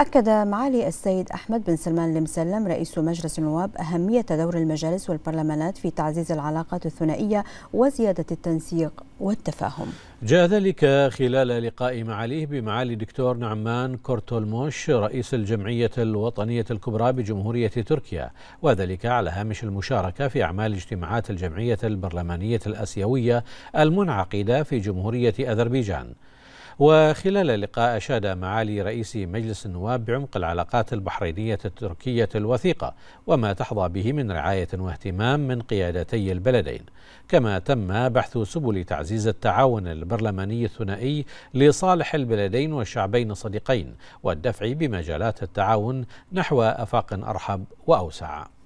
أكد معالي السيد أحمد بن سلمان المسلم رئيس مجلس النواب أهمية دور المجالس والبرلمانات في تعزيز العلاقات الثنائية وزيادة التنسيق والتفاهم جاء ذلك خلال لقاء معاليه بمعالي الدكتور نعمان كورتولموش رئيس الجمعية الوطنية الكبرى بجمهورية تركيا وذلك على هامش المشاركة في أعمال اجتماعات الجمعية البرلمانية الأسيوية المنعقدة في جمهورية أذربيجان وخلال اللقاء أشاد معالي رئيس مجلس النواب بعمق العلاقات البحرينية التركية الوثيقة وما تحظى به من رعاية واهتمام من قيادتي البلدين كما تم بحث سبل تعزيز التعاون البرلماني الثنائي لصالح البلدين والشعبين الصديقين والدفع بمجالات التعاون نحو أفاق أرحب وأوسع